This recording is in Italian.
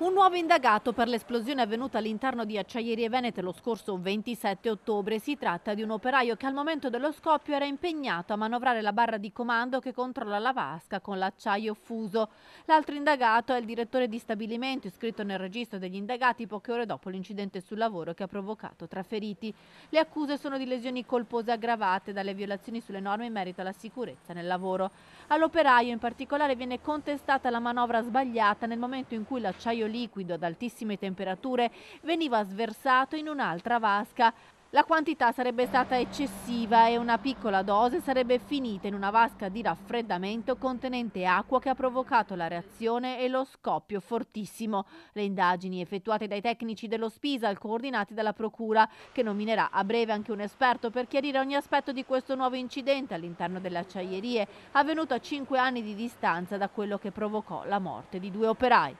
Un nuovo indagato per l'esplosione avvenuta all'interno di Acciaierie Venete lo scorso 27 ottobre. Si tratta di un operaio che al momento dello scoppio era impegnato a manovrare la barra di comando che controlla la vasca con l'acciaio fuso. L'altro indagato è il direttore di stabilimento iscritto nel registro degli indagati poche ore dopo l'incidente sul lavoro che ha provocato tre feriti. Le accuse sono di lesioni colpose aggravate dalle violazioni sulle norme in merito alla sicurezza nel lavoro. All'operaio in particolare viene contestata la manovra sbagliata nel momento in cui l'acciaio liquido ad altissime temperature veniva sversato in un'altra vasca. La quantità sarebbe stata eccessiva e una piccola dose sarebbe finita in una vasca di raffreddamento contenente acqua che ha provocato la reazione e lo scoppio fortissimo. Le indagini effettuate dai tecnici dello Spisal coordinati dalla Procura, che nominerà a breve anche un esperto per chiarire ogni aspetto di questo nuovo incidente all'interno delle acciaierie, avvenuto a 5 anni di distanza da quello che provocò la morte di due operai.